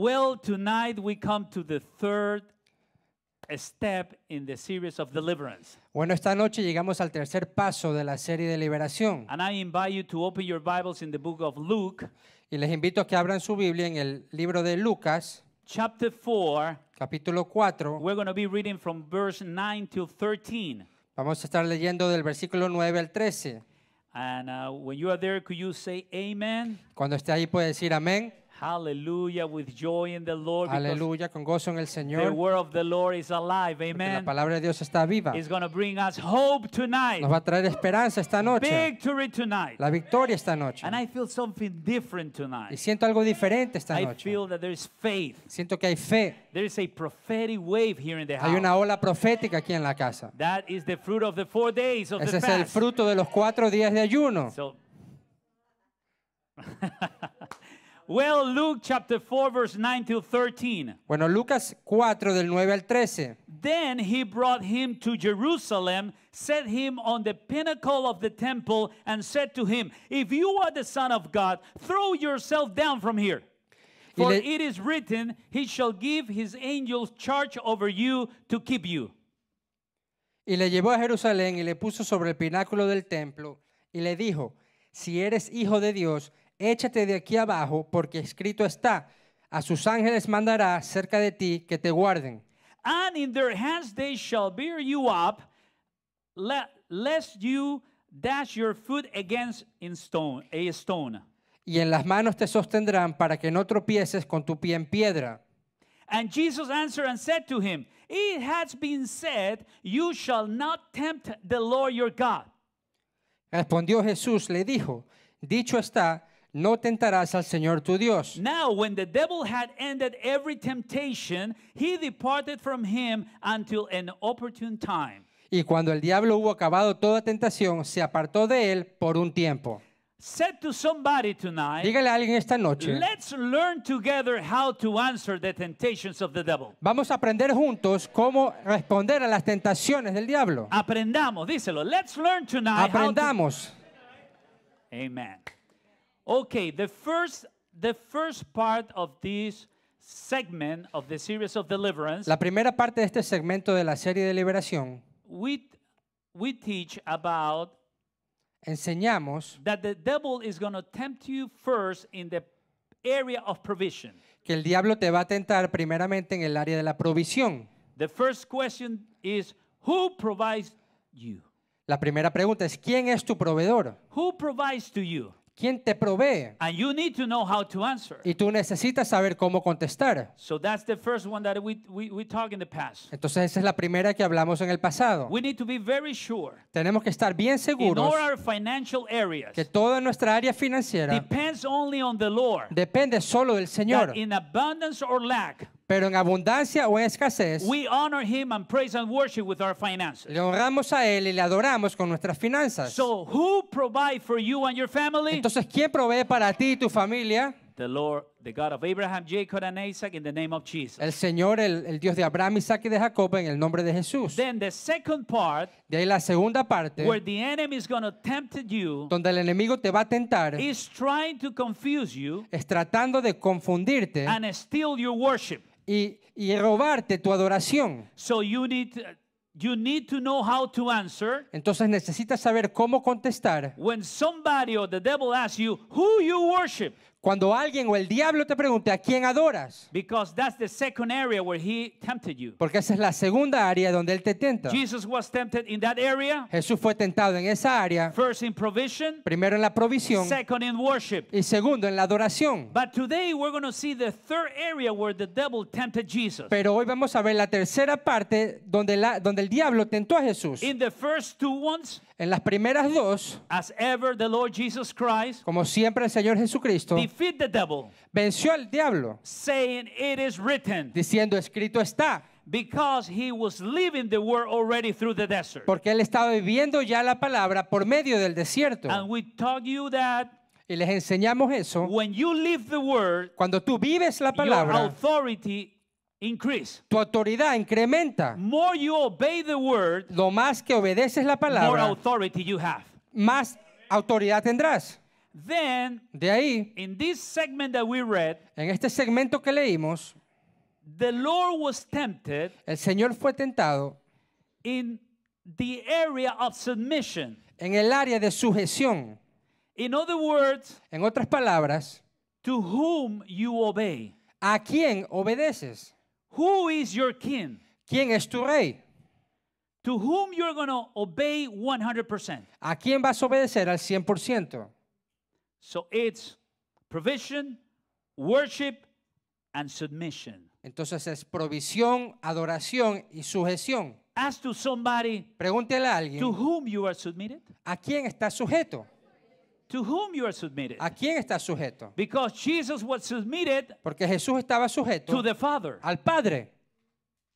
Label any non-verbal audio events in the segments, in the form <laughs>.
Well, tonight we come to the third step in the series of deliverance. Bueno, esta noche llegamos al tercer paso de la serie de liberación. And I invite you to open your Bibles in the book of Luke, Y les invito a que abran su Biblia en el libro de Lucas, chapter 4. capítulo 4. We're going to be reading from verse 9 till 13. Vamos a estar leyendo del versículo 9 al 13. And uh, when you are there, could you say amen? Cuando esté ahí puede decir amén. Hallelujah with joy in the Lord. Aleluya con gozo en el Señor. The word of the Lord is alive. Amen. La palabra de Dios está viva. It's going to bring us hope tonight. Nos va a traer esperanza esta noche. Victory tonight. La victoria esta noche. And I feel something different tonight. Y siento algo diferente esta noche. I feel that there is faith. Siento que hay fe. There is a prophetic wave here in the house. Hay una ola profética aquí en la casa. That is the fruit of the four days of Ese the fast. es el fruto de los cuatro días de ayuno. So <laughs> Well, Luke chapter 4 verse 9 till 13. Bueno, Lucas 4 del 9 al 13. Then he brought him to Jerusalem, set him on the pinnacle of the temple and said to him, "If you are the son of God, throw yourself down from here." For it is written, he shall give his angels charge over you to keep you. Y le llevó a Jerusalén y le puso sobre el pináculo del templo y le dijo, si eres hijo de Dios, échate de aquí abajo, porque escrito está, a sus ángeles mandará cerca de ti que te guarden. And in their hands they shall bear you up, lest you dash your foot against a stone. Y en las manos te sostendrán para que no tropieces con tu pie en piedra. And Jesus answered and said to him, It has been said, You shall not tempt the Lord your God. Respondió Jesús, le dijo, Dicho está, no tentarás al Señor tu Dios. Now, when the devil had ended every temptation, he departed from him until an opportune time. Y cuando el diablo hubo acabado toda tentación, se apartó de él por un tiempo. Said to somebody tonight, Dígale a alguien esta noche. Let's learn together how to answer the temptations of the devil. Vamos a aprender juntos cómo responder a las tentaciones del diablo. Aprendamos, díselo. Let's learn tonight. Aprendamos. How Amen. Okay, the first, the first part of this segment of the series of deliverance, La primera parte de este segmento de la serie de liberación we, we teach about enseñamos that the devil is going to tempt you first in the area of provision. que el diablo te va a tentar primeramente en el área de la provisión. The first question is who provides you? La primera pregunta es, ¿quién es tu proveedor? Who provides to you? ¿Quién te provee? Y tú necesitas saber cómo contestar. Entonces esa es la primera que hablamos en el pasado. Tenemos que estar bien seguros. In our Que toda nuestra área financiera Depende solo del Señor. That in abundance or lack pero en abundancia o en escasez, we honor him and praise and worship with our finances. le honramos a Él y le adoramos con nuestras finanzas. So who provide for you and your family? Entonces, ¿quién provee para ti y tu familia? The Lord, the God of Abraham, Jacob, and Isaac, in the name of Jesus. El Señor, el, el Dios de Abraham, Isaac y de Jacob, en el nombre de Jesús. Then the second part, de ahí la segunda parte, where the enemy is going to tempt you, donde el enemigo te va a tentar, is trying to confuse you, es tratando de confundirte, and steal your worship y, robarte tu adoración. Entonces necesitas saber cómo contestar. When somebody o the devil asks you who you worship. Cuando alguien o el diablo te pregunte a quién adoras, porque esa es la segunda área donde él te tenta. Jesús fue tentado en esa área, primero en la provisión y segundo en la adoración. Pero hoy vamos a ver la tercera parte donde, la, donde el diablo tentó a Jesús. En las primeras dos, Jesus Christ como siempre el Señor Jesucristo defeat the devil, venció al diablo, saying, It is written. Diciendo, escrito está. Because he was living the word already through the desert. Porque él estaba viviendo ya la palabra por medio del desierto. And we taught you that y les enseñamos eso. When you live the word, cuando tú vives la palabra, your authority increase. tu autoridad incrementa. More you obey the word, lo más que obedeces la palabra, more authority you have. más autoridad tendrás. Then, de ahí, in this segment that we read, en este segmento que leímos, the Lord was tempted el Señor fue tentado in the area of submission. en el área de sujeción. In other words, en otras palabras, to whom you obey. ¿A quién obedeces? Who is your king? ¿Quién es tu rey? To whom you're going to obey 100%. ¿A quién vas a obedecer al 100%? So it's provision, worship and submission. Entonces es provisión, adoración y sujeción. Ask to somebody Pregúntele a alguien to whom you are submitted. ¿A quién está sujeto? To whom you are submitted. ¿A quién está sujeto? Because Jesus was submitted Porque Jesús estaba sujeto to the Father. al Padre.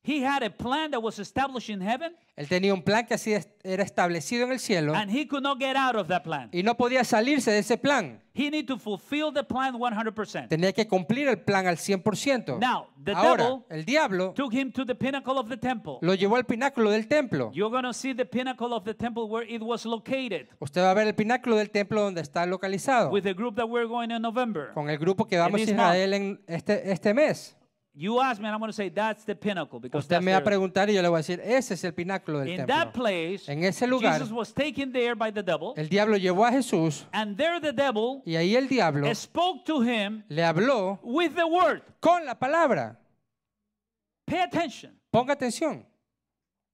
He had a plan that was established in heaven. Él tenía un plan que así era establecido en el cielo. And he could not get out of that plan. Y no podía salirse de ese plan. He need to fulfill the plan 100%. Tenía que cumplir el plan al 100%. Now, the Ahora, devil el diablo took him to the pinnacle of the temple. Lo llevó al pináculo del templo. You're going see the pinnacle of the temple where it was located. Usted va a ver el pináculo del templo donde está localizado. With the group that we're going in November. Con el grupo que vamos a Israel en este este mes. You ask me, and I'm going to say that's the pinnacle because Usted that's me va a preguntar y yo le voy a decir, ese es el pináculo del in that place, En ese lugar, Jesus was taken there by the devil, el diablo llevó a Jesús and there the devil y ahí el diablo spoke to him le habló with the word. con la palabra. Pay attention. Ponga atención.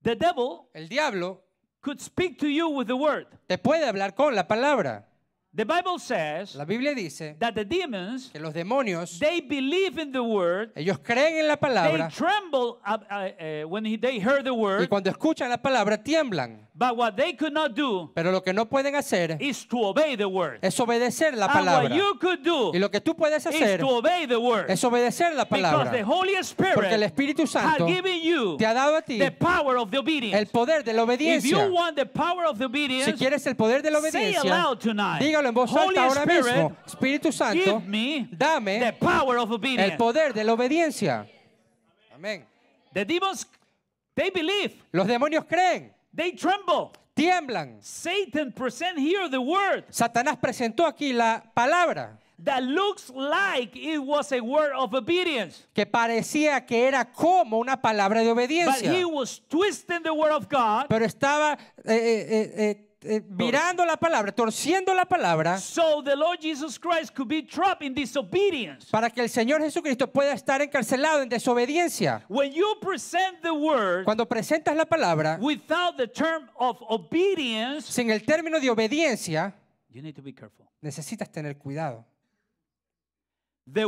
The devil El diablo could speak to you with the word. te puede hablar con la palabra. The Bible says la Biblia dice that the demons, que los demonios they believe in the word, ellos creen en la palabra they tremble uh, uh, when they hear the word, y cuando escuchan la palabra tiemblan. But what they could not do Pero lo que no pueden hacer is to obey the word. es obedecer la palabra. And what you could do y lo que tú puedes hacer is to obey the word. es obedecer la palabra. Because the Holy Spirit Porque el Espíritu Santo has given you te ha dado a ti the power of the obedience. el poder de la obediencia. If you want the power of the obedience, si quieres el poder de la obediencia, say aloud tonight, dígalo en voz Holy alta ahora Spirit, mismo. Espíritu Santo, give me dame the power of obedience. el poder de la obediencia. Amén. The demons, they believe. Los demonios creen. They tremble. Tiemblan. Satan present here the word Satanás presentó aquí la palabra that looks like it was a word of obedience. que parecía que era como una palabra de obediencia. But obediencia, he was twisting the word of God pero estaba eh, eh, eh, eh eh, virando la palabra, torciendo la palabra. Para que el Señor Jesucristo pueda estar encarcelado en desobediencia. Cuando presentas la palabra sin el término de obediencia, necesitas tener cuidado. The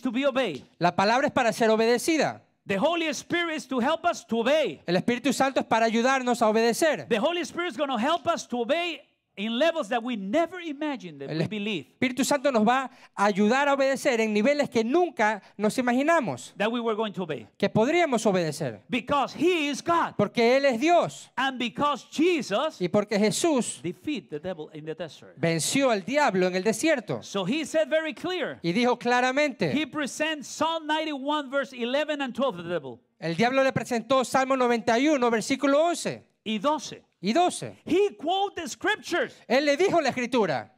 to be La palabra es para ser obedecida. The Holy Spirit is to help us to obey. El Espíritu Santo es para ayudarnos a obedecer. The Holy Spirit is going to help us to obey In levels that we never imagined that El believe. Espíritu Santo nos va a ayudar a obedecer en niveles que nunca nos imaginamos. That we were going to obey. Que podríamos obedecer. Because he is God. Porque él es Dios. And because Jesus y porque Jesús defeat the devil in the desert. venció al diablo en el desierto. So he said very clear. Y dijo claramente. He presents Psalm 91 verse 11 and 12 the devil. El diablo le presentó Salmo 91 versículo 11 y 12 y 12. He quoted scriptures. Él le dijo la escritura.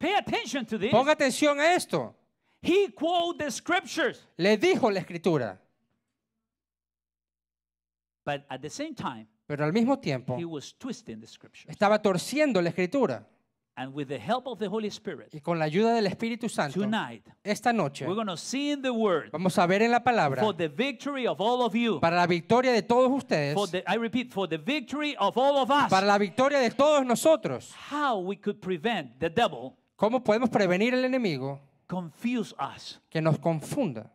Pay attention to this. Ponga atención a esto. He quoted scriptures. Le dijo la escritura. But at the same time, Pero al mismo tiempo he was twisting the scriptures. estaba torciendo la escritura y con la ayuda del Espíritu Santo, esta noche, vamos a ver en la palabra para la victoria de todos ustedes, para la victoria de todos nosotros, how we could cómo podemos prevenir el enemigo confuse us, que nos confunda.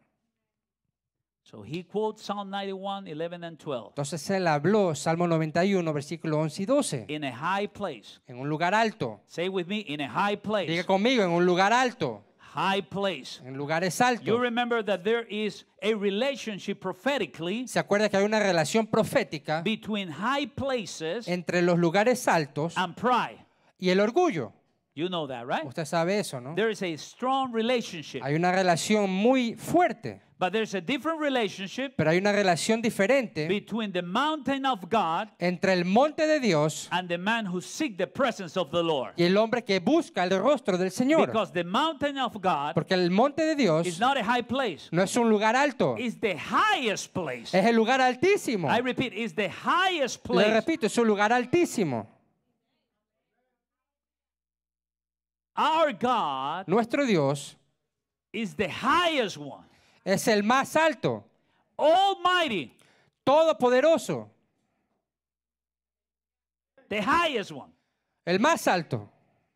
So he quotes Psalm 91, 11 and 12. Entonces él habló Salmo 91, versículo 11 y 12. In a high place. En un lugar alto. Say with me, in a high place. Diga conmigo, en un lugar alto. High place. En lugares altos. You remember that there is a relationship prophetically. Se acuerda que hay una relación profética between high places entre los lugares altos and pride. y el orgullo. You know that, right? Usted sabe eso, ¿no? There is a strong relationship. Hay una relación muy fuerte. But there's a different relationship Pero hay una relación diferente between the mountain of God entre el monte de Dios and the man who seek the presence of the Lord. y el hombre que busca el rostro del Señor. Because the mountain of God Porque el monte de Dios is not a high place. no es un lugar alto, it's the highest place. es el lugar altísimo. I repeat, it's the highest place. Le repito, es un lugar altísimo. Our God Nuestro Dios is the highest one. es el más alto, Almighty, todopoderoso, the highest one. el más alto.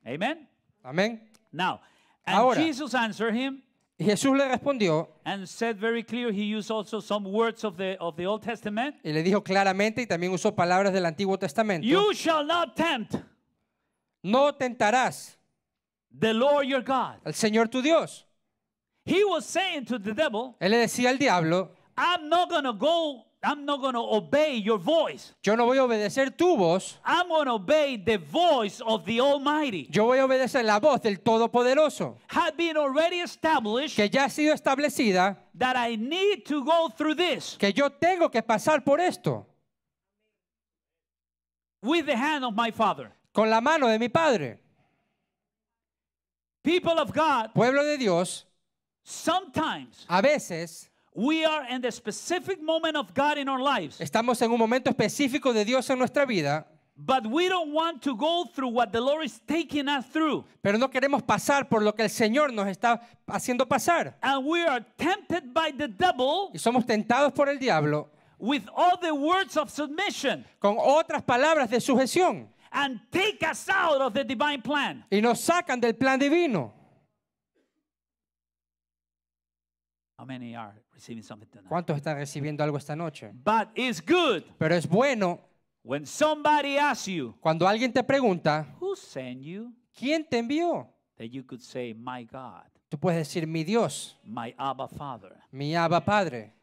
Amen. Amén. Now, and Ahora. Jesus answered him Y Jesús le respondió and said very clear he used also some words of the of the Old Testament. y le dijo claramente y también usó palabras del Antiguo Testamento, You shall not tempt no tentarás the Lord your God. El Señor tu Dios. He was saying to the devil, Él le decía al diablo, I'm not gonna go I'm not gonna obey your voice. Yo no voy a obedecer tu voz. I'm gonna obey the voice of the Almighty. Yo voy a obedecer la voz del Todopoderoso. Had been already established. Que ya ha sido establecida. That I need to go through this. Que yo tengo que pasar por esto. With the hand of my father. Con la mano de mi padre. People of God, pueblo de Dios, sometimes a veces we are in the specific moment of God in our lives. Estamos en un momento específico de Dios en nuestra vida. But we don't want to go through what the Lord is taking us through. Pero no queremos pasar por lo que el Señor nos está haciendo pasar. And we are tempted by the devil. Y somos tentados por el diablo. With all the words of submission. Con otras palabras de sujeción plan. y nos sacan del plan divino. ¿Cuántos están recibiendo algo esta noche? good Pero es bueno cuando alguien te pregunta, ¿quién te envió? Tú puedes decir, mi Dios, mi Abba Padre.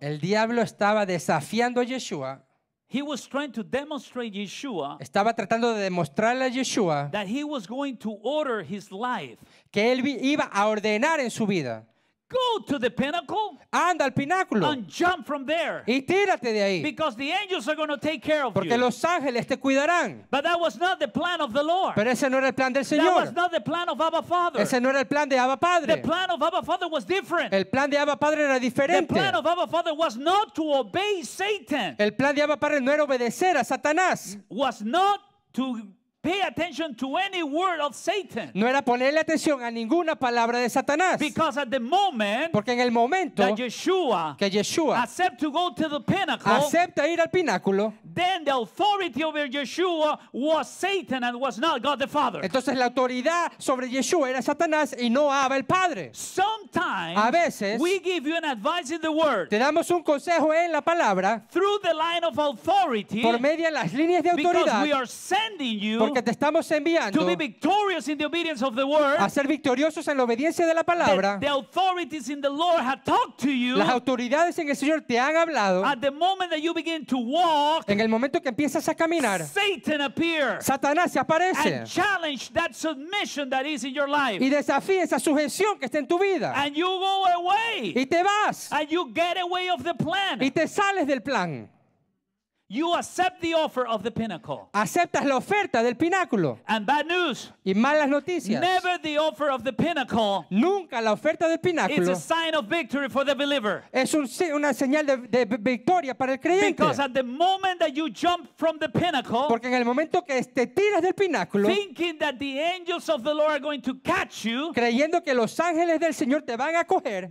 El diablo estaba desafiando a Yeshua He was trying to demonstrate Yeshua Estaba tratando de demostrarle a Yeshua that he was going to order his life. que él iba a ordenar en su vida. Go to the pinnacle. Anda al pináculo. And jump from there. Y tírate de ahí. Because the angels are going to take care of Porque you. los ángeles te cuidarán. But that was not the plan of the Lord. Pero ese no era el plan del Señor. That was not the plan of Abba Father. Ese no era el plan de Abba Padre. The plan of Abba Father was different. El plan de Abba Padre era diferente. The plan of Abba Father was not to obey Satan. El plan de Abba Padre no era obedecer a Satanás. Was not to pay attention to any word of Satan. No era ponerle atención a ninguna palabra de Satanás. Because at the moment Porque en el momento that Yeshua que Yeshua accept to go to the pinnacle, acepta ir al pináculo, then the authority over Yeshua was Satan and was not God the Father. Entonces la autoridad sobre Yeshua era Satanás y no Abba el Padre. Sometimes a veces we give you an advice in the word. Te damos un consejo en la palabra through the line of authority por medio de las líneas de autoridad. Because we are sending you porque te estamos enviando to be victorious in the obedience of the word, a ser victoriosos en la obediencia de la palabra. The, authorities in the Lord have talked to you, Las autoridades en el Señor te han hablado. At the moment that you begin to walk, en el momento que empiezas a caminar, Satan appear, Satanás se aparece. And challenge that submission that is in your life. Y desafía esa sujeción que está en tu vida. And you go away, y te vas. And you get away of the plan. Y te sales del plan. You accept the offer of the pinnacle. Aceptas la oferta del pináculo. And bad news. Y malas noticias. Never the offer of the pinnacle. Nunca la oferta del pináculo. It's a sign of victory for the believer. Es un, una señal de, de, victoria para el creyente. Because at the moment that you jump from the pinnacle, porque en el momento que te tiras del pináculo, thinking that the angels of the Lord are going to catch you, creyendo que los ángeles del Señor te van a coger,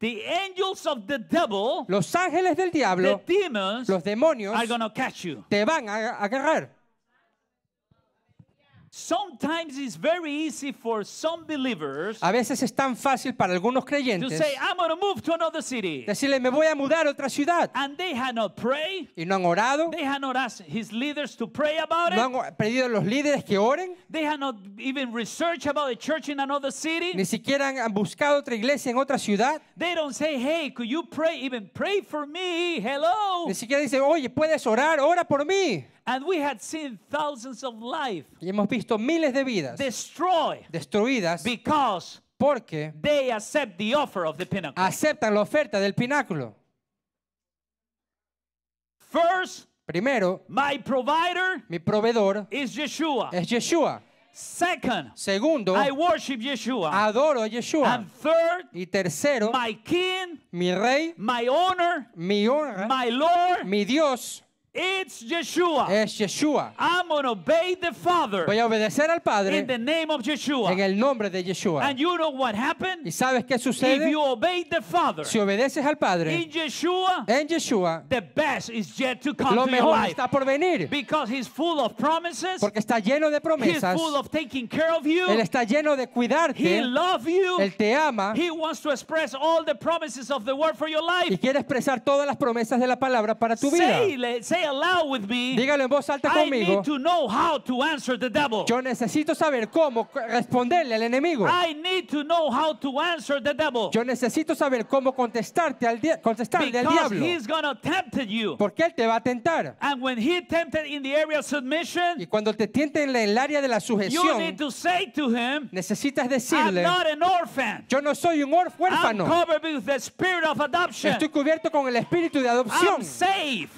The angels of the devil, los ángeles del diablo, demons, los demonios, are gonna catch you. te van a agarrar. Sometimes it's very easy for some believers a veces es tan fácil para algunos creyentes to say, I'm gonna move to another city. decirle, me voy a mudar a otra ciudad. And they have not prayed. Y no han orado. They have not asked his leaders to pray about no han pedido a los líderes que oren. They have not even researched about a church in another city. Ni siquiera han buscado otra iglesia en otra ciudad. They don't say, hey, could you pray, even pray for me, hello. Ni siquiera dicen, oye, puedes orar, ora por mí. And we had seen thousands of lives. Y hemos visto miles de vidas destruidas because porque they accept the offer aceptan la oferta del pináculo. First, Primero, mi proveedor es Yeshua. Second, Segundo, adoro a Yeshua. y tercero, mi rey, mi honor, Lord, mi Dios, It's Yeshua. Es Yeshua. I'm going to obey the Father. Voy a obedecer al Padre. In the name of Yeshua. En el nombre de Yeshua. And you know what happened? ¿Y sabes qué sucede? If you obey the Father. Si obedeces al Padre. In Yeshua. En Yeshua. The best is yet to come Lo mejor to your life. está por venir. Because he's full of promises. Porque está lleno de promesas. He's full of taking care of you. Él está lleno de cuidarte. He loves you. Él te ama. He wants to express all the promises of the word for your life. Y quiere expresar todas las promesas de la palabra para tu vida. Say, say say aloud with me, dígalo en voz alta conmigo. I need to know how to answer the devil. Yo necesito saber cómo responderle al enemigo. I need to know how to answer the devil. Yo necesito saber cómo contestarte al contestarle Because al diablo. He's gonna tempt you. Porque él te va a tentar. And when he tempted in the area of submission, y cuando te tiente en el área de la sujeción, you need to say to him, necesitas decirle, I'm not an orphan. Yo no soy un huérfano. I'm covered with the spirit of adoption. Estoy cubierto con el espíritu de adopción. I'm safe.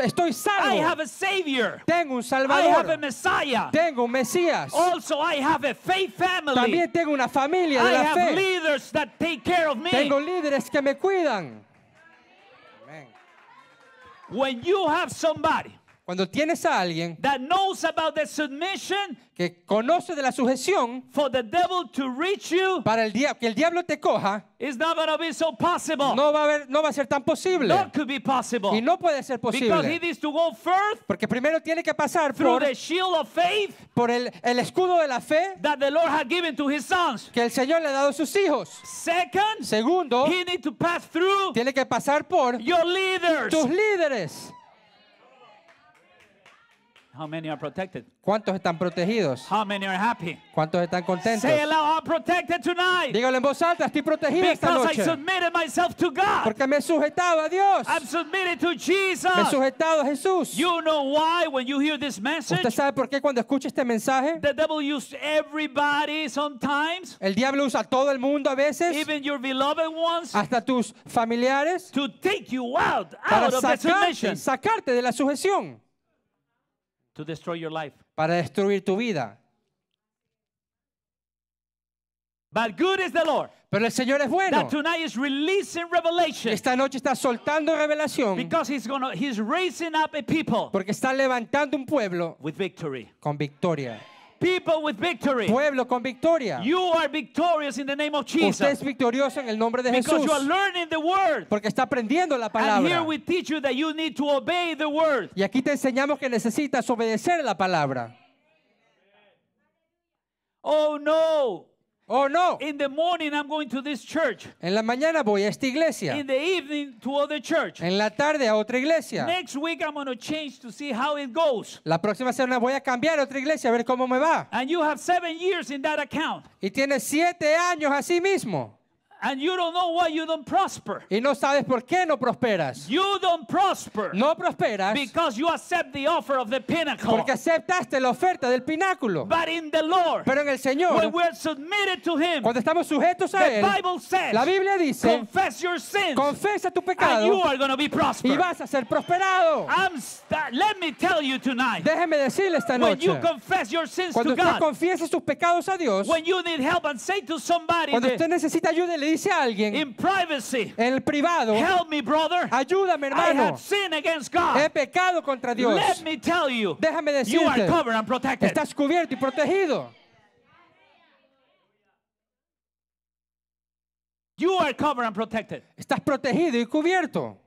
Estoy salvo. I have a savior. Tengo un salvador. I have a messiah. Tengo un mesías. Also I have a faith family. También tengo una familia de I la have fe. Leaders that take care of me. Tengo líderes que me cuidan. Amen. When you have somebody cuando tienes a alguien that knows about the submission, que conoce de la sujeción, for the devil to reach you, para el diablo que el diablo te coja, is not going to be so possible. No va a ver, no va a ser tan posible. Not could be possible. Y no puede ser posible. Because he needs to go first, porque primero tiene que pasar por the shield of faith, por el, el escudo de la fe that the Lord has given to his sons. que el Señor le ha dado a sus hijos. Second, segundo, he need to pass through tiene que pasar por your leaders. tus líderes. How many are protected? ¿Cuántos están protegidos? How many are happy? ¿Cuántos están contentos? Say aloud, I'm protected tonight. Dígalo en voz alta, estoy protegido esta noche. I submitted myself to God. Porque me he sujetado a Dios. I'm submitted to Jesus. Me he sujetado a Jesús. You know why when you hear this message? ¿Usted sabe por qué cuando escucha este mensaje? The devil uses everybody sometimes. El diablo usa a todo el mundo a veces. Even your beloved ones. Hasta tus familiares. To take you out, out para sacarte, of sacarte de la sujeción. To destroy your life. Para destruir tu vida. But good is the Lord. Pero el Señor es bueno. That tonight is releasing revelation. Esta noche está soltando revelación. Because he's gonna, he's raising up a people Porque está levantando un pueblo with victory. con victoria. People with victory. Pueblo con victoria. You are victorious in the name of Jesus. Usted es victorioso en el nombre de Because You are learning the word. Porque está aprendiendo la palabra. And here we teach you that you need to obey the word. Y aquí te enseñamos que necesitas obedecer la palabra. Oh no. Oh no. In the morning I'm going to this church. En la mañana voy a esta iglesia. In the evening to other church. En la tarde a otra iglesia. Next week I'm going to change to see how it goes. La próxima semana voy a cambiar a otra iglesia a ver cómo me va. And you have seven years in that account. Y tienes siete años así mismo. And you don't know why you don't prosper. Y no sabes por qué no prosperas. You don't prosper. No prosperas. Because you accept the offer of the pinnacle. Porque aceptaste la oferta del pináculo. But in the Lord, Pero en el Señor. When we're submitted to him, cuando estamos sujetos a the él. Bible says, la Biblia dice. Confess your sins, Confiesa tu pecado. And you are to be prospered. Y vas a ser prosperado. I'm let me tell you tonight. Déjeme decirle esta noche. When you confess your sins cuando God. usted tú confiesa sus pecados a Dios. When you need help and say to somebody cuando usted necesita ayuda dice alguien en el privado, ayúdame hermano, he pecado contra Dios. Déjame decirte, estás cubierto y protegido. You are covered and protected. Estás protegido y cubierto.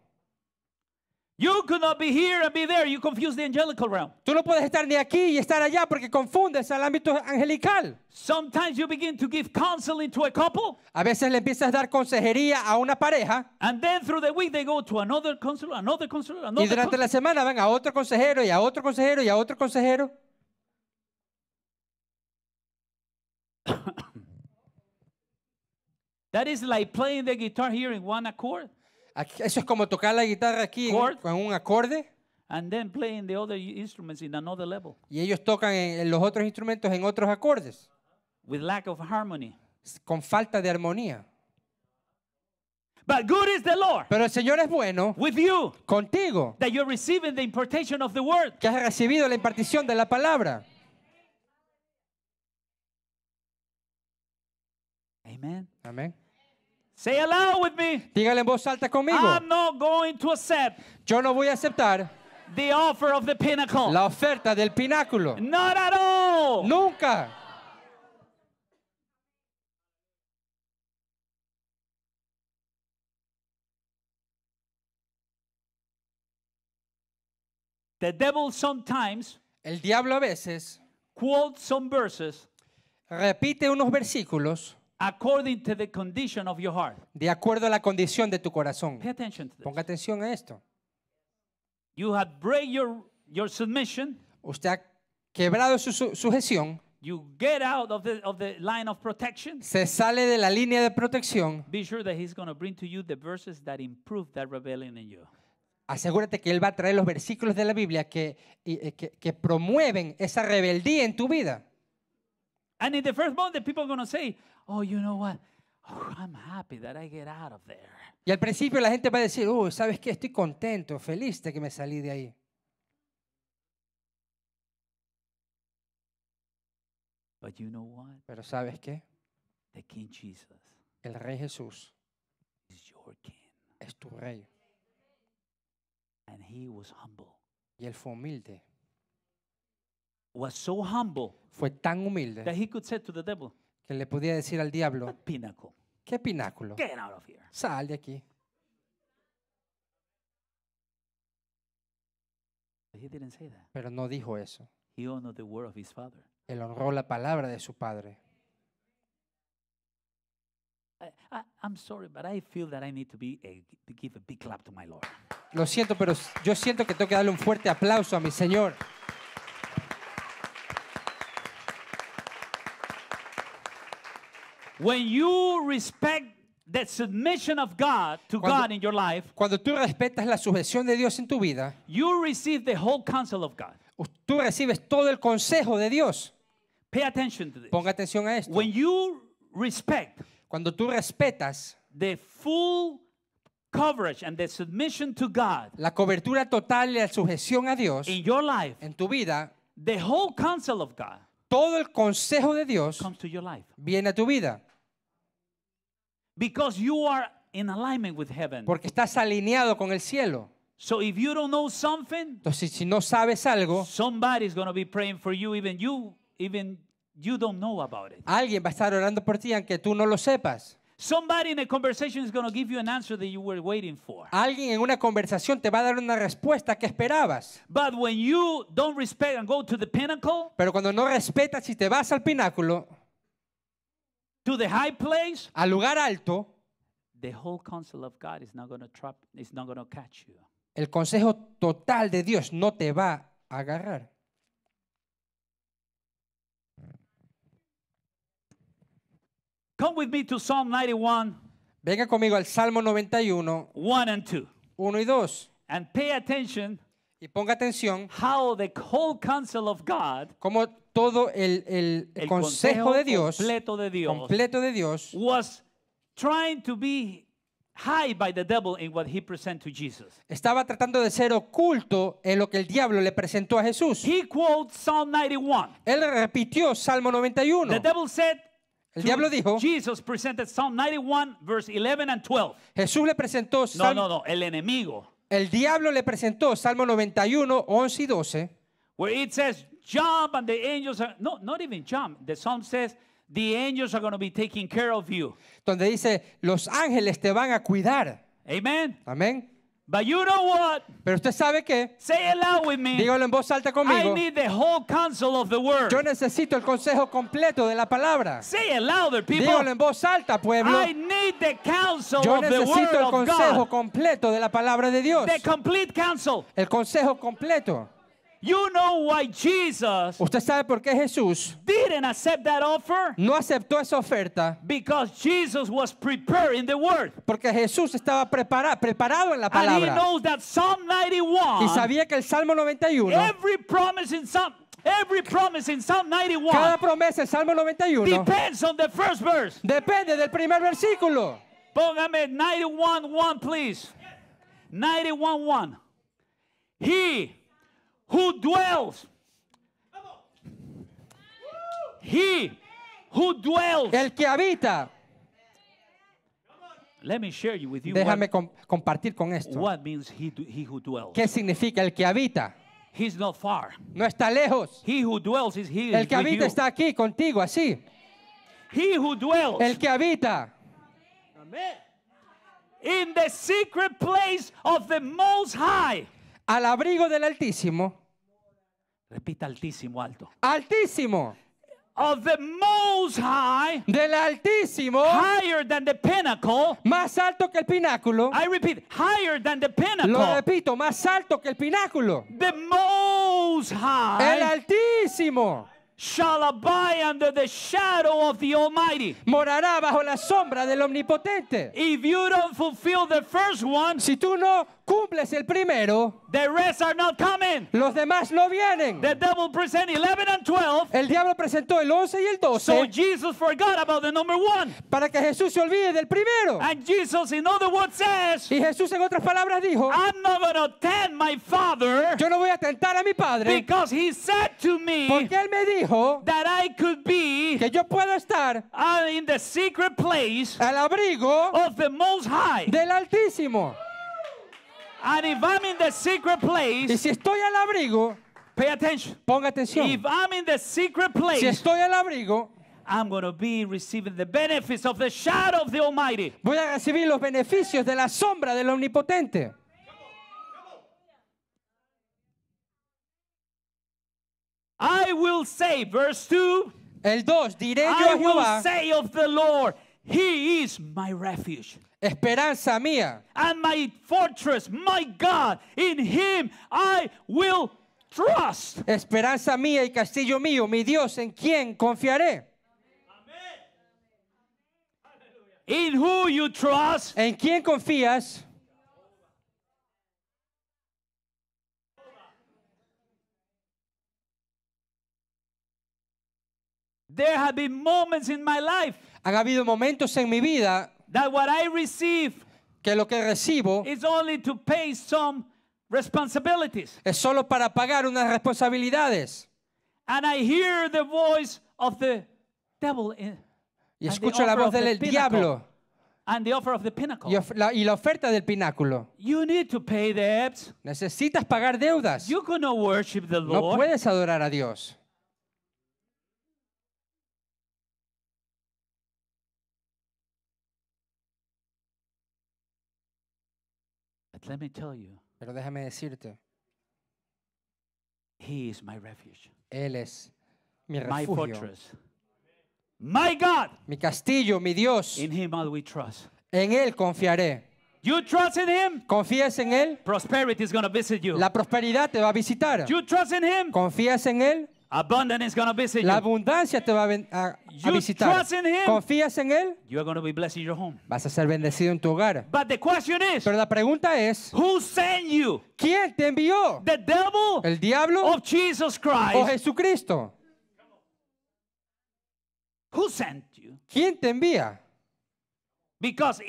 You could not be here and be there. You confuse the angelical realm. Tú no puedes estar ni aquí y estar allá porque confundes al ámbito angelical. Sometimes you begin to give counseling to a couple. A veces le empiezas a dar consejería a una pareja. And then through the week they go to another counselor, another counselor, another. Y durante la semana van a otro consejero y a otro consejero y a otro consejero. <coughs> That is like playing the guitar here in one accord. eso es como tocar la guitarra aquí con un acorde y ellos tocan en- los otros instrumentos en otros acordes, harmony. con falta de armonía. But good Pero el Señor es bueno with you contigo, that of the word. que has recibido la impartición de la palabra. Amen. Amén. Say aloud with me. Dígale en voz alta conmigo. I'm not going to accept Yo no voy a aceptar the offer of the pinnacle. la oferta del pináculo. Not at all. Nunca. The devil sometimes El diablo a veces quotes some verses repite unos versículos According to the condition of your heart. De acuerdo a la condición de tu corazón. Pay attention to this. Ponga atención a esto. You have break your, your submission. Usted ha quebrado su, su sujeción. You get out of the, of the line of protection. Se sale de la línea de protección. Be sure that he's going to bring to you the verses that improve that rebellion in you. Asegúrate que él va a traer los versículos de la Biblia que, eh, que, que promueven esa rebeldía en tu vida. And in the first moment, the people are going to say, oh, you know what? Oh, I'm happy that I get out of there. Y al principio la gente va a decir, oh, ¿sabes qué? Estoy contento, feliz de que me salí de ahí. But you know what? Pero ¿sabes qué? The King Jesus El Rey Jesús is your king. es tu rey. And he was humble. Y él fue humilde. Was so humble Fue tan humilde that he could say to the devil, que le podía decir al diablo, ¿qué pináculo? Sal de aquí. Pero no dijo eso. Él honró la palabra de su padre. Lo siento, pero yo siento que tengo que darle un fuerte aplauso a mi Señor. When you respect the submission of God to cuando, God in your life, cuando tú respetas la sujeción de Dios en tu vida, you receive the whole counsel of God. Tú recibes todo el consejo de Dios. Pay attention to this. Ponga atención a esto. When you respect, cuando tú respetas the full coverage and the submission to God, la cobertura total y la sujeción a Dios in your life, en tu vida, the whole counsel of God, todo el consejo de Dios comes to your life. viene a tu vida. Because you are in alignment with heaven. Porque estás alineado con el cielo. So if you don't know something, entonces si no sabes algo, somebody's going to be praying for you even you even you don't know about it. Alguien va a estar orando por ti aunque tú no lo sepas. Somebody in a conversation is going to give you an answer that you were waiting for. Alguien en una conversación te va a dar una respuesta que esperabas. But when you don't respect and go to the pinnacle, pero cuando no respetas y te vas al pináculo, to the high place, al lugar alto, the whole counsel of God is not going to trap, is not going to catch you. El consejo total de Dios no te va a agarrar. Come with me to Psalm 91. Venga conmigo al Salmo 91. 1 and 2. 1 y 2. And pay attention. Y ponga atención. How the whole counsel of God. Como todo el, el, el consejo, consejo de, Dios, completo de Dios, completo de Dios, was trying to be high by the devil in what he presented to Jesus. Estaba tratando de ser oculto en lo que el diablo le presentó a Jesús. He quoted Psalm 91. Él repitió Salmo 91. The devil said el diablo dijo, Jesus presented Psalm 91 verse 11 and 12. Jesús le presentó Salmo, No, no, no, el enemigo. El diablo le presentó Salmo 91, 11 y 12. Where it says jump and the angels are no not even jump the psalm says the angels are going to be taking care of you donde dice los ángeles te van a cuidar amen amén But you know what? Pero usted sabe que Say it loud with me. Dígalo en voz alta conmigo. I need the whole counsel of the word. Yo necesito el consejo completo de la palabra. Say it louder, people. Dígalo en voz alta, pueblo. I need the counsel Yo necesito el consejo completo de la palabra de Dios. The complete counsel. El consejo completo. You know why Jesus Usted sabe por qué Jesús didn't accept that offer? no aceptó esa oferta. Because Jesus was prepared in the word. Porque Jesús estaba prepara, preparado en la palabra. And he knows that Psalm 91, y sabía que el Salmo 91, every promise in Psalm, Every promise in Psalm 91 Cada promesa en Salmo 91 depends on the first verse. Depende del primer versículo. Póngame 91:1 please. 91:1. He who dwells. He who dwells. El que habita. Let me share you with you Déjame com compartir con esto. What means he, he who dwells. ¿Qué significa el que habita? He's not far. No está lejos. He who dwells is here el que habita está aquí contigo, así. He who dwells. El que habita. Amen. In the secret place of the Most High. Al abrigo del Altísimo. Repita altísimo, alto. Altísimo. Of the most high, del altísimo, higher than the pinnacle, más alto que el pináculo. I repeat, higher than the pinnacle. Lo repito, más alto que el pináculo. The most high, el altísimo. Shall abide under the shadow of the Almighty. Morará bajo la sombra del Omnipotente. If you don't fulfill the first one, si tú no cumples el primero, the rest are not coming. los demás no vienen. The devil present 11 and 12, el diablo presentó el 11 y el 12 so Jesus forgot about the number one. para que Jesús se olvide del primero. And Jesus, in other words, says, y Jesús en otras palabras dijo, I'm not gonna tempt my father, yo no voy a tentar a mi padre because he said to me, porque él me dijo that I could be, que yo puedo estar uh, in the secret place al abrigo of the most high. del Altísimo. And if I'm in the secret place, y si estoy al abrigo, pay attention. ponga atención. If I'm in the secret place, si estoy al abrigo, I'm going to be receiving the benefits of the shadow of the Almighty. Voy a recibir los beneficios de la sombra del Omnipotente. I will say, verse 2. El 2, diré yo I will say of the Lord, He is my refuge. Esperanza mía. And my fortress, my God, in him I will trust. Esperanza mía y castillo mío, mi Dios, en quien confiaré. In who you trust. ¿En quién confías? There have been moments in my life. Han habido momentos en mi vida That what I receive que lo que recibo is only to pay some responsibilities. es solo para pagar unas responsabilidades. And I hear the voice of the devil in, y escucho la voz del diablo. And the offer of the pinnacle. Y, of, la, y, la, oferta del pináculo. You need to pay debts. Necesitas pagar deudas. You worship the Lord. No puedes adorar a Dios. Let me tell you, Pero déjame decirte, He is my refuge, Él es mi my fortress, my God. mi castillo, mi Dios. In Him all we trust. En Él confiaré. You trust in Him, Confías en Él, prosperity is going to visit you. la prosperidad te va a visitar. You trust in Him, Confías en Él, la abundancia te va a, visitar. Confías en Él, vas a ser bendecido en tu hogar. Pero la pregunta es, ¿quién te envió? ¿El diablo o Jesucristo? ¿Quién te envía? Because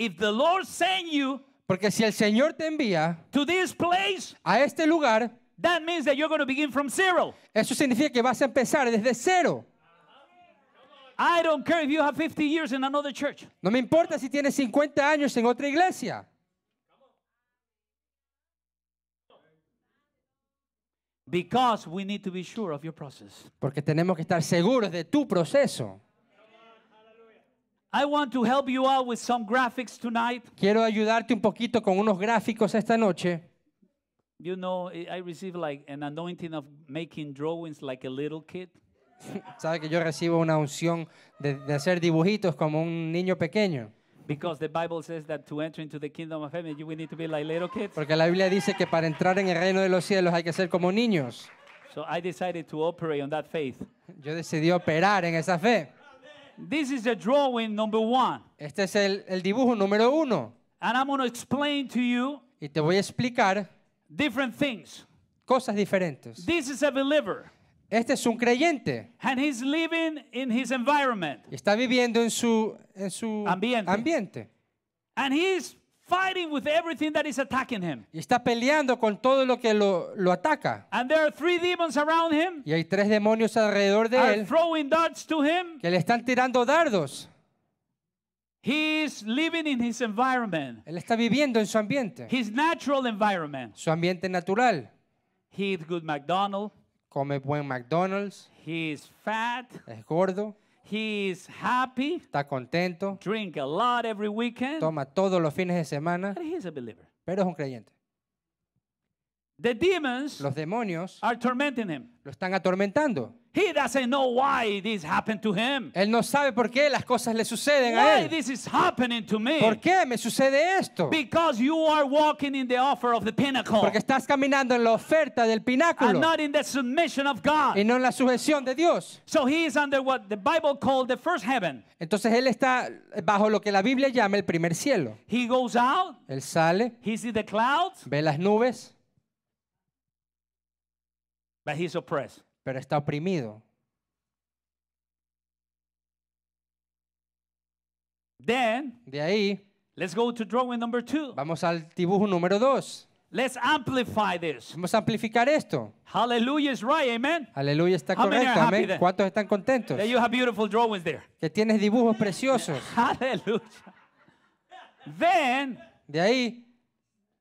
Porque si el Señor te envía a este lugar, That means that you're going to begin from zero. Eso significa que vas a empezar desde cero. I don't care if you have 50 years in another church. No me importa si tienes 50 años en otra iglesia. Because we need to be sure of your process. Porque tenemos que estar seguros de tu proceso. I want to help you out with some graphics tonight. Quiero ayudarte un poquito con unos gráficos esta noche you know, eh, I receive like an anointing of making drawings like a little kid. <laughs> Sabe que yo recibo una unción de, de, hacer dibujitos como un niño pequeño. Because the the Bible says that to to enter into kingdom of you need be like little kids. Porque la Biblia dice que para entrar en el reino de los cielos hay que ser como niños. So I decided to operate on that faith. Yo decidí operar en esa fe. This is the drawing number one. Este es el, el dibujo número uno. And I'm going to explain to you. Y te voy a explicar different things. Cosas diferentes. This is a believer. Este es un creyente. And he's living in his environment. está viviendo en su, en su ambiente. ambiente. And he's fighting with everything that is attacking him. Y está peleando con todo lo que lo, lo ataca. And there are three demons around him. Y hay tres demonios alrededor de are él. Throwing darts to him. Que le están tirando dardos living in his environment. Él está viviendo en su ambiente, environment. su ambiente natural. He good Come buen McDonald's, fat. es gordo, happy. está contento, every weekend. toma todos los fines de semana, pero es un creyente. The demons Los demonios lo están atormentando. He doesn't know why this happened to him. Él no sabe por qué las cosas le suceden why a él. This is happening to me? ¿Por qué me sucede esto? Because you are walking in the offer of the pinnacle. Porque estás caminando en la oferta del pináculo. And not in the submission of God. Y no en la sujeción de Dios. So he is under what the Bible called the first heaven. Entonces él está bajo lo que la Biblia llama el primer cielo. He goes out. Él sale. He sees the clouds. Ve las nubes. But he's oppressed pero está oprimido. Then, de ahí, let's go to drawing number two. Vamos al dibujo número dos. Let's amplify this. Vamos a amplificar esto. Hallelujah is right, amen. Hallelujah está correcto, Amen. amén. ¿Cuántos están contentos? That you have beautiful drawings there. Que tienes dibujos preciosos. <laughs> Hallelujah. Then, De ahí,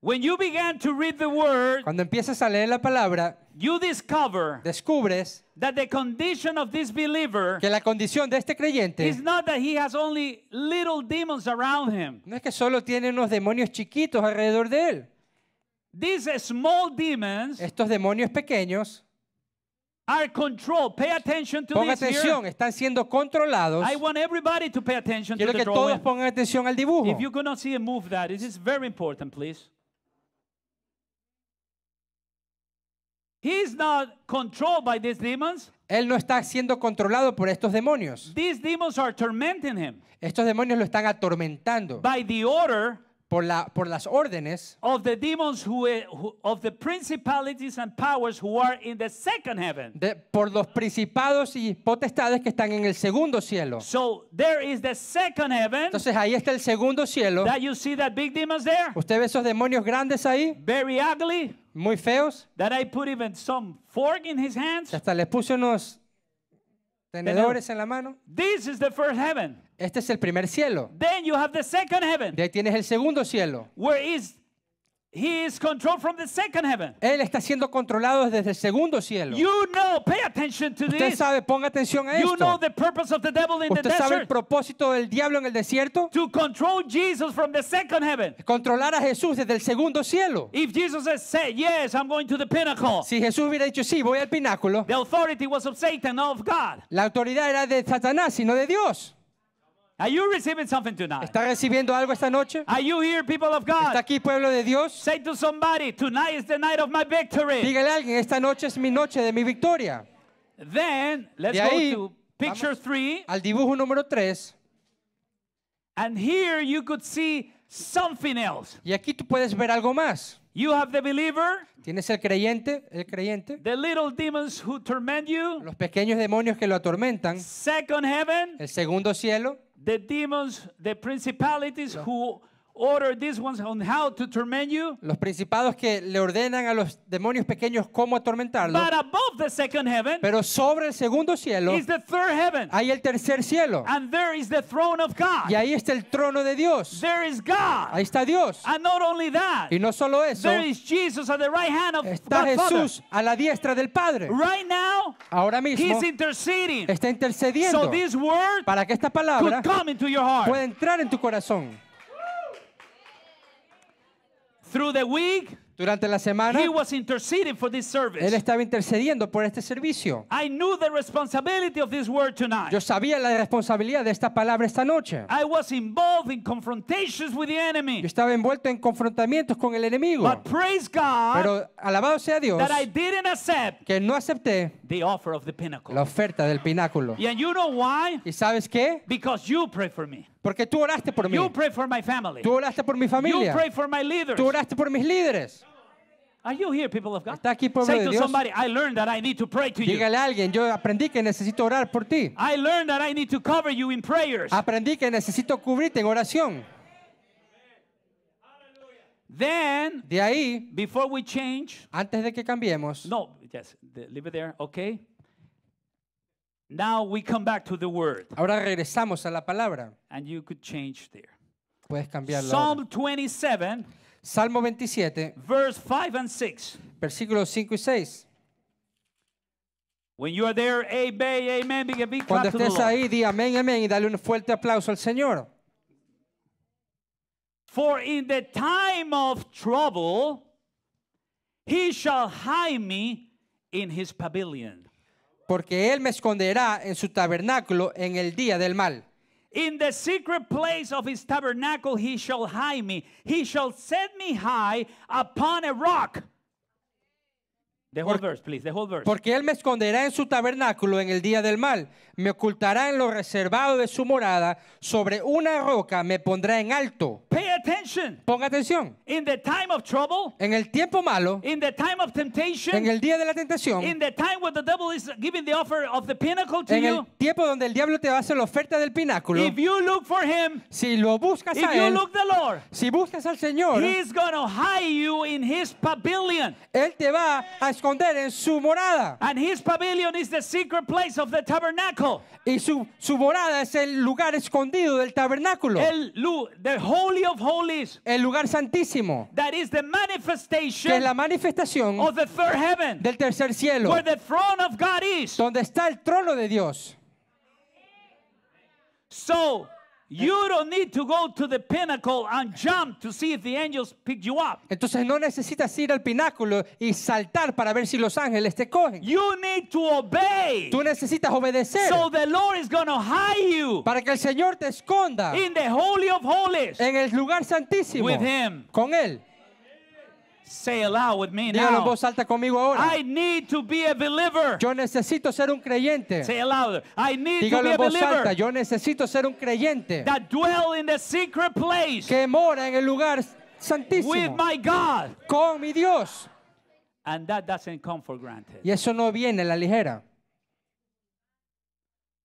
When you began to read the word, cuando empiezas a leer la palabra, you discover descubres that the condition of this believer que la condición de este creyente is not that he has only little demons around him. no es que solo tiene unos demonios chiquitos alrededor de él. These small demons Estos demonios pequeños are controlled. Pay attention to Ponga this atención, here. están siendo controlados. I want everybody to pay attention Quiero to the drawing. pongan atención al dibujo. If you cannot see a move that. This is very important, please. He's not controlled by these demons. Él no está siendo controlado por estos demonios. These demons are tormenting him. Estos demonios lo están atormentando. By the order por, la, por las órdenes of the demons eh, who, of the principalities and powers who are in the second heaven. De, por los principados y potestades que están en el segundo cielo. So there is the second heaven. Entonces ahí está el segundo cielo. That you see that big demons there. Usted ve esos demonios grandes ahí. Very ugly muy feos. That I put even some fork in his hands. Que hasta les puse unos tenedores en la mano. This is the first heaven. Este es el primer cielo. Then you have the second heaven. De ahí tienes el segundo cielo. Where is He is controlled from the second heaven. Él está siendo controlado desde el segundo cielo. You know, pay attention to this. Usted sabe, ponga atención a esto. you Know the purpose of the devil in Usted the sabe desert. el propósito del diablo en el desierto. To control Jesus from the second heaven. Controlar a Jesús desde el segundo cielo. If Jesus had said, "Yes, I'm going to the pinnacle." Si Jesús hubiera dicho, "Sí, voy al pináculo." The authority was of Satan, not of God. La autoridad era de Satanás sino de Dios. Are you receiving something tonight? ¿Está recibiendo algo esta noche? Are you here, people of God? ¿Está aquí, pueblo de Dios? Say to somebody, tonight is the night of my victory. Dígale a alguien, esta noche es mi noche de mi victoria. Then, let's de ahí, go to picture 3. Al dibujo número 3. And here you could see something else. Y aquí tú puedes ver algo más. You have the believer. Tienes el creyente, el creyente. The little demons who torment you. Los pequeños demonios que lo atormentan. Second heaven. El segundo cielo. the demons, the principalities who Los principados que le ordenan a los demonios pequeños cómo atormentarlo. pero sobre el segundo cielo hay el tercer cielo. Y ahí está el trono de Dios. Ahí está Dios. y no solo eso. está Jesús a la diestra del Padre. Ahora mismo está intercediendo para que esta palabra pueda entrar en tu corazón. Through the week, durante la semana, he was interceding for this service. él estaba intercediendo por este servicio. I knew the responsibility of this word tonight. Yo sabía la responsabilidad de esta palabra esta noche. I was involved in confrontations with the enemy. Yo estaba envuelto en confrontamientos con el enemigo. But praise God, Pero alabado sea Dios that I didn't accept que no acepté the offer of the pinnacle. la oferta del pináculo. And you know why? ¿Y sabes qué? Because you pray for me. Porque tú oraste por mí. You pray for my family. Tú oraste por mi familia. You pray for my leaders. Tú oraste por mis líderes. Are you here, people of God? Está aquí, pueblo Say de Dios. somebody, I learned that I need to pray to you. Dígale a alguien, yo aprendí que necesito orar por ti. I learned that I need to cover you in prayers. Aprendí que necesito cubrirte en oración. Then, de ahí, before we change, antes de que cambiemos, no, yes, leave it there, okay. Now we come back to the word. Ahora regresamos a la palabra. And you could change there. Puedes cambiarlo. Psalm 27. Salmo 27. Verse 5 and 6. Versículos 5 y 6. When you are there, amen, amen, be a big clap Cuando estés to the ahí, Lord. di amén, amén y dale un fuerte aplauso al Señor. For in the time of trouble, he shall hide me in his pavilion. porque él me esconderá en su tabernáculo en el día del mal. In the secret place of his tabernacle he shall hide me. He shall set me high upon a rock. Porque él me esconderá en su tabernáculo en el día del mal, me ocultará en lo reservado de su morada, sobre una roca me pondrá en alto. Ponga atención. In the time trouble, en el tiempo malo, en el día de la tentación, en el tiempo donde el diablo te va a hacer la oferta del pináculo, si lo buscas a si buscas al Señor, Él te va a esconder en su morada. And his pavilion is the secret place of the tabernacle. Y su, su morada es el lugar escondido del tabernáculo. El, the holy of holies. El lugar santísimo. That is the manifestation que es la manifestación of the third heaven, del tercer cielo. Where the throne of God is. Donde está el trono de Dios. So Eh. You don't need to go to the pinnacle and jump to see if the angels pick you up. Entonces no necesitas ir al pináculo y saltar para ver si los ángeles te cogen. You need to obey. Tú necesitas obedecer. So the Lord is going to hide you. Para que el Señor te esconda. In the holy of holies. En el lugar santísimo. With him. Con él. Say aloud with me Dígalo en now. voz alta conmigo ahora. I need to be a believer. Yo necesito ser un creyente. Say aloud. I need Dígalo to be a voz believer. alta. Yo necesito ser un creyente. That dwell in the secret place. Que mora en el lugar santísimo. With my God. Con mi Dios. And that doesn't come for granted. Y eso no viene a la ligera.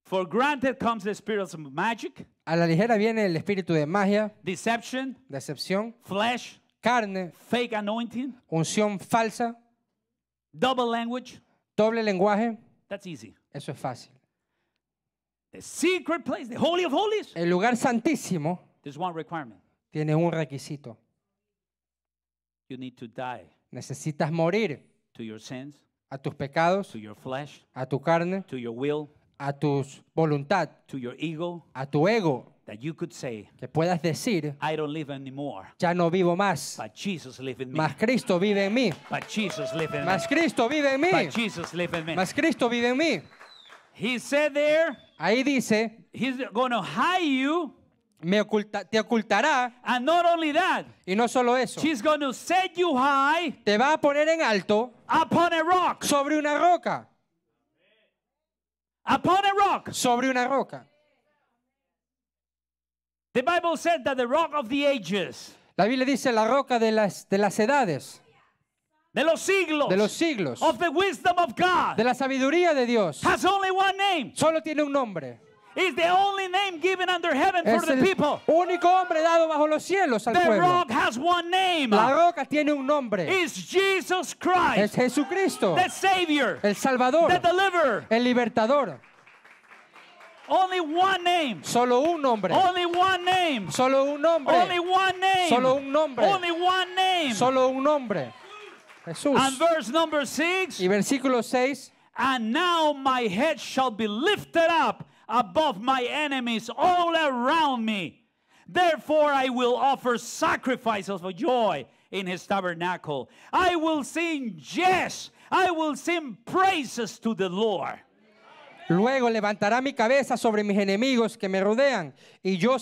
For granted comes the spirit of magic. A la ligera viene el espíritu de magia. Deception. Decepción. Flesh carne, fake anointing, unción falsa, double language, doble lenguaje. That's easy. Eso es fácil. The secret place, the holy of holies. El lugar santísimo There's one requirement. tiene un requisito. You need to die Necesitas morir to your sins, a tus pecados, to your flesh, a tu carne, to your will, a tus voluntad, to your ego, a tu ego, that you could say, que puedas decir, I don't live anymore, ya no vivo más, but Jesus live in me. mas Cristo vive en mí, but Jesus live in mas me. Cristo vive en mí, but Jesus live in me. mas Cristo vive en mí. He said there, Ahí dice, he's gonna hide you, me oculta, te ocultará. And not only that, y no solo eso. She's going to set you high te va a poner en alto upon a rock. sobre una roca. Upon a rock. Sobre una roca. The Bible said that the rock of the ages. La Biblia dice la roca de las, de las edades. De los siglos. De los siglos. Of the wisdom of God. De la sabiduría de Dios. Has only one name. Solo tiene un nombre. Is the only name given under heaven for the people. Único hombre dado bajo los cielos al the Rock has one name. La roca tiene un nombre. Is Jesus Christ. Es Jesucristo. The Savior. El Salvador. The Deliverer. El libertador. Only one name. Solo un nombre. Only one name. Solo un nombre. Only one name. Solo un nombre. Only one name. Solo un nombre. Jesús. And verse number six. Y versículo 6. And now my head shall be lifted up above my enemies all around me. Therefore I will offer sacrifices of joy in his tabernacle. I will sing yes. I will sing praises to the Lord. Luego levantará mi cabeza sobre mis enemigos que me rodean y yo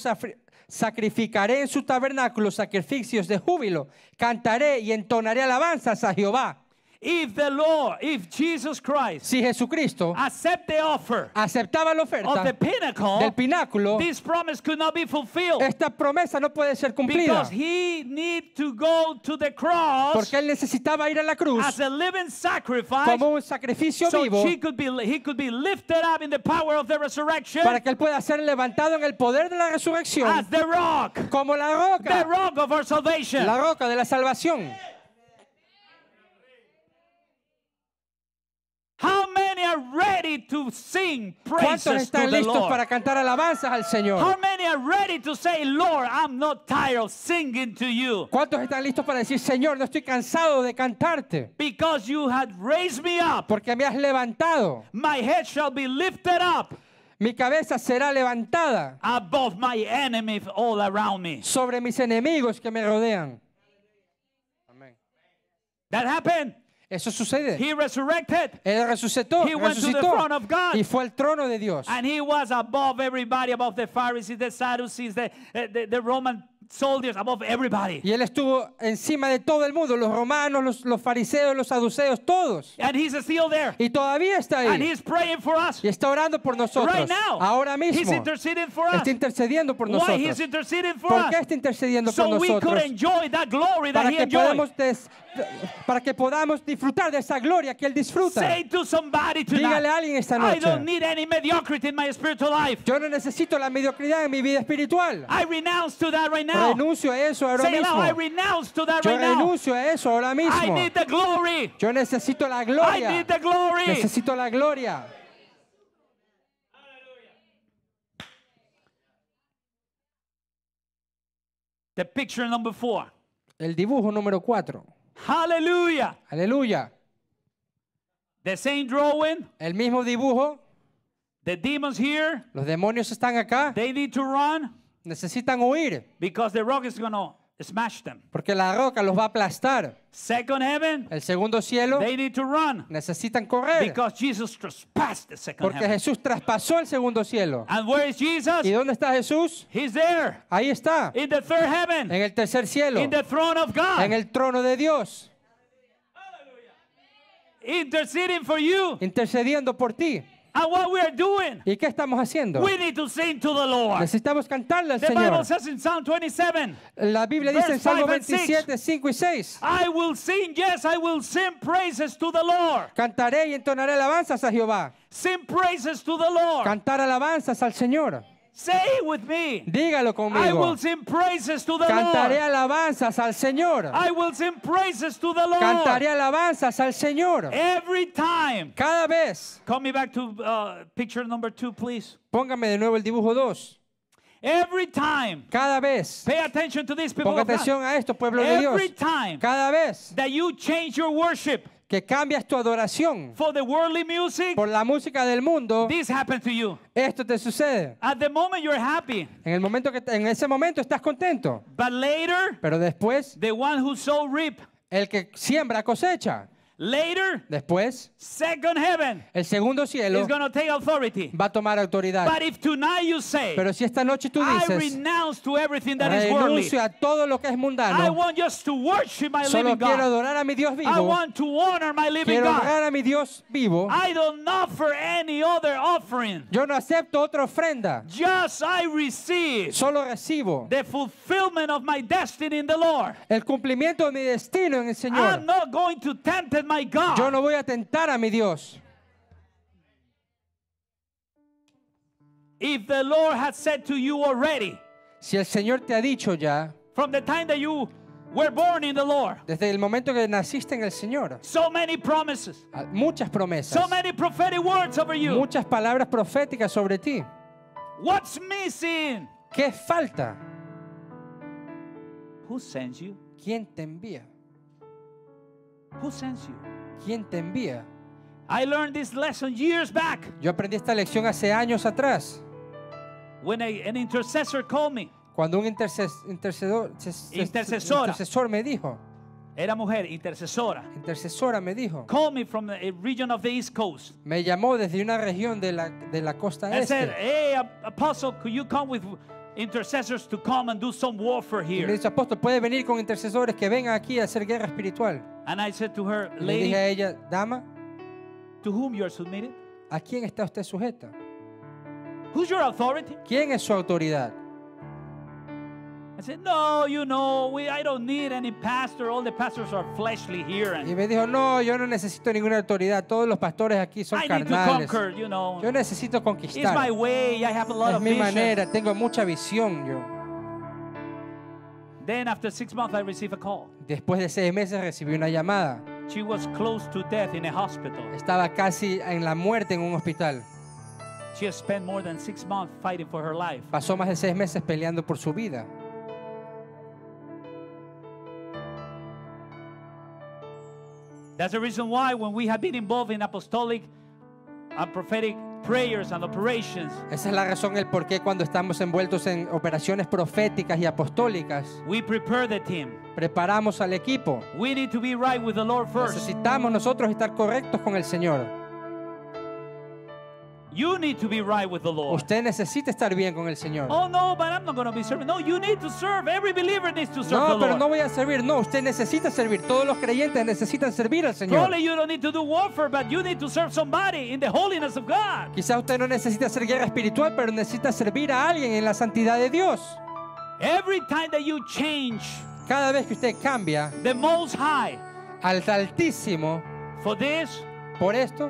sacrificaré en su tabernáculo sacrificios de júbilo. Cantaré y entonaré alabanzas a Jehová. If the Lord, if Jesus Christ si Jesucristo accept the offer aceptaba la oferta of the pinnacle, del pináculo, this promise could not be fulfilled esta promesa no puede ser cumplida. Because he need to go to the cross porque él necesitaba ir a la cruz as a living sacrifice, como un sacrificio so vivo he could be, he could be lifted up in the power of the resurrection, para que él pueda ser levantado en el poder de la resurrección as the rock, como la roca, the rock of our salvation. la roca de la salvación. many are ready to sing praises ¿Cuántos están listos para cantar alabanzas al Señor? How many are ready to say, Lord, I'm not tired of singing to you? ¿Cuántos están listos para decir, Señor, no estoy cansado de cantarte? Because you had raised me up. Porque me has levantado. My head shall be lifted up. Mi cabeza será levantada above my enemies all around me. sobre mis enemigos que me rodean. Amen. That happened. Eso sucede. He resurrected. Él resucitó. He went To the throne of God. Y fue al trono de Dios. And he was above everybody, above the Pharisees, the Sadducees, the, eh, the, the Roman soldiers above everybody. Y él estuvo encima de todo el mundo, los romanos, los, fariseos, los saduceos, todos. Y todavía está ahí. Y está orando por nosotros. ahora mismo. He's Está intercediendo por nosotros. ¿Por qué está intercediendo por nosotros? para que podamos disfrutar de esa gloria que él disfruta. Dígale a alguien esta noche. I don't need any Yo no necesito la mediocridad en mi vida espiritual. I renounce to that right now now. renuncio a eso ahora Say, mismo. I renounce to that Yo right renuncio now. a eso ahora mismo. I need the glory. Yo necesito la gloria. I need the glory. Necesito la gloria. The picture number four. El dibujo número cuatro. Hallelujah. Aleluya. The same drawing. El mismo dibujo. The demons here. Los demonios están acá. They need to run. Necesitan huir. Because the rock is gonna smash them. Porque la roca los va a aplastar. Second heaven, El segundo cielo, they need to run necesitan correr. because Jesus trespassed the second Porque Jesús traspasó el segundo cielo. And where is Jesus? ¿Y dónde está Jesús? He's there Ahí está, in the third heaven, en el tercer cielo, in the throne of God, en el trono de Dios, interceding for you. intercediendo por ti. ¿Y qué estamos haciendo? Necesitamos cantarle al Señor. La Biblia dice en Salmo 27, 5 y 6. will will Cantaré y entonaré alabanzas a Jehová. Sing Cantar alabanzas al Señor. Say it with me. Dígalo conmigo. I will sing praises to the Cantaré Lord. alabanzas al Señor. I will sing praises to the Lord. Cantaré alabanzas al Señor. Every time. Cada vez. Call me back to uh, picture number two, please. Póngame de nuevo el dibujo 2. Every time. Cada vez. Pay attention to this, people Ponga atención a esto, pueblo Every de Dios. Time Cada vez. That you change your worship que cambias tu adoración for the worldly music, por la música del mundo, esto te sucede. the moment happy, en el momento que en ese momento estás contento. later, pero después, one who el que siembra cosecha. Later, después, second heaven el segundo cielo is gonna take authority. va a tomar autoridad. But if tonight you say, Pero si esta noche tú dices, I renounce to everything that renuncio a todo lo que es mundano, I want just to worship my solo living quiero adorar a mi Dios vivo, I want to honor my living quiero adorar a mi Dios vivo, I don't offer any other offering. yo no acepto otra ofrenda, just I receive solo recibo the fulfillment of my destiny in the Lord. el cumplimiento de mi destino en el Señor. I'm not going to tempt God. Yo no voy a tentar a mi Dios. If the Lord has said to you already, si el Señor te ha dicho ya, from the time that you were born in the Lord, desde el momento que naciste en el Señor, so many promises, muchas promesas, so many prophetic words over you, muchas palabras proféticas sobre ti. What's missing? ¿Qué falta? Who sends you? ¿Quién te envía? Who sends you? ¿Quién te envía? I learned this lesson years back. Yo aprendí esta lección hace años atrás. When a, an intercessor called me. Cuando un interces, intercedor, intercesor, intercesor me dijo, era mujer, intercesora. Intercesora me dijo. Call me from the region of the East Coast. Me llamó desde una región de la, de la costa este. este. Said, hey, apostle, could you come with intercessors to come and do some warfare here? me apóstol, puede venir con intercesores que vengan aquí a hacer guerra espiritual. And I said to her, Lady, le dije a ella, dama, to whom you are submitted? ¿A quién está usted sujeta? Who's your authority? ¿Quién es su autoridad? I said, no, you know, we, I don't need any pastor. All the pastors are fleshly here. And Y me dijo, no, yo no necesito ninguna autoridad. Todos los pastores aquí son I need to conquer, you know. Yo necesito It's my way. I have a lot Es of mi vision. manera. Tengo mucha visión yo. Then after six months, I received a call. Después de seis meses recibí una llamada. She was close to death in a hospital. Estaba casi en la muerte en un hospital. She has spent more than six months fighting for her life. Pasó más de seis meses peleando por su vida. That's the reason why when we have been involved in apostolic and prophetic prayers and operations. Esa es la razón el por qué cuando estamos envueltos en operaciones proféticas y apostólicas. We prepare the team. Preparamos al equipo. We need to be right with the Lord first. Necesitamos nosotros estar correctos con el Señor. Usted necesita estar bien con el Señor. Oh no, pero no voy a servir. No, usted necesita servir. Todos los creyentes necesitan servir al Señor. Quizás usted no necesita hacer guerra espiritual, pero necesita servir a alguien en la santidad de Dios. change, cada vez que usted cambia, the al altísimo, por esto,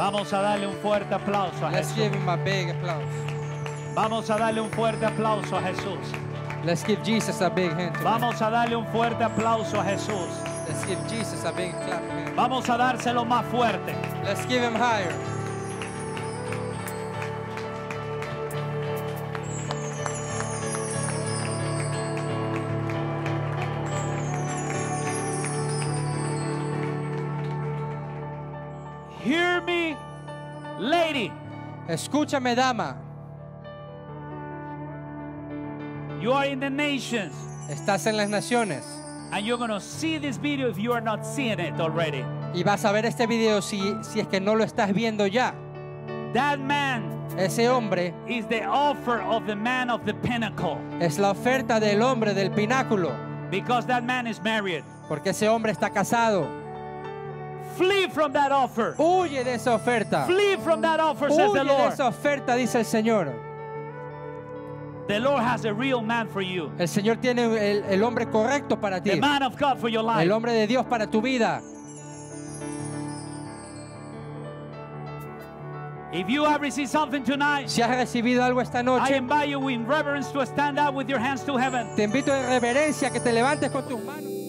Vamos a darle un fuerte aplauso a Jesús. Vamos a darle un fuerte aplauso a Jesús. Vamos a darle un fuerte aplauso a Jesús. Let's a big Vamos a dárselo más fuerte. Let's give him higher. Escúchame, dama. You are in the nations. Estás en las naciones. And you're going to see this video if you are not seeing it already. Y vas a ver este video si, si es que no lo estás viendo ya. That man Ese hombre is the offer of the man of the pinnacle. Es la oferta del hombre del pináculo. Because that man is married. Porque ese hombre está casado. Flee from that offer. Huye de esa oferta. Flee from that offer, Huye says the Lord. de esa oferta, dice el Señor. The Lord has a real man for you. El Señor tiene el, el hombre correcto para ti. The man of God for your life. El hombre de Dios para tu vida. If you have received something tonight, si has recibido algo esta noche, I invite you reverence to stand up with your hands to heaven. Te invito en reverencia que te levantes con tus manos.